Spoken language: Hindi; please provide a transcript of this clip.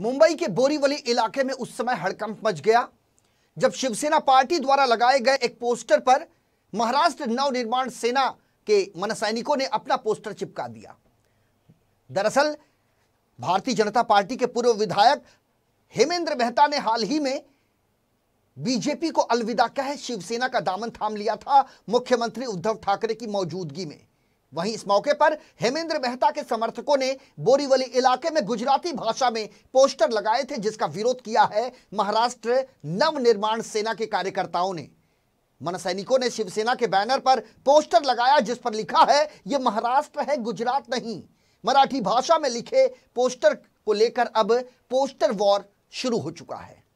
मुंबई के बोरीवली इलाके में उस समय हड़कंप मच गया जब शिवसेना पार्टी द्वारा लगाए गए एक पोस्टर पर महाराष्ट्र नवनिर्माण सेना के मनसैनिकों ने अपना पोस्टर चिपका दिया दरअसल भारतीय जनता पार्टी के पूर्व विधायक हेमेंद्र मेहता ने हाल ही में बीजेपी को अलविदा कह शिवसेना का दामन थाम लिया था मुख्यमंत्री उद्धव ठाकरे की मौजूदगी में वहीं इस मौके पर हेमेंद्र मेहता के समर्थकों ने बोरीवली इलाके में गुजराती भाषा में पोस्टर लगाए थे जिसका विरोध किया है महाराष्ट्र नवनिर्माण सेना के कार्यकर्ताओं ने मनसैनिकों ने शिवसेना के बैनर पर पोस्टर लगाया जिस पर लिखा है ये महाराष्ट्र है गुजरात नहीं मराठी भाषा में लिखे पोस्टर को लेकर अब पोस्टर वॉर शुरू हो चुका है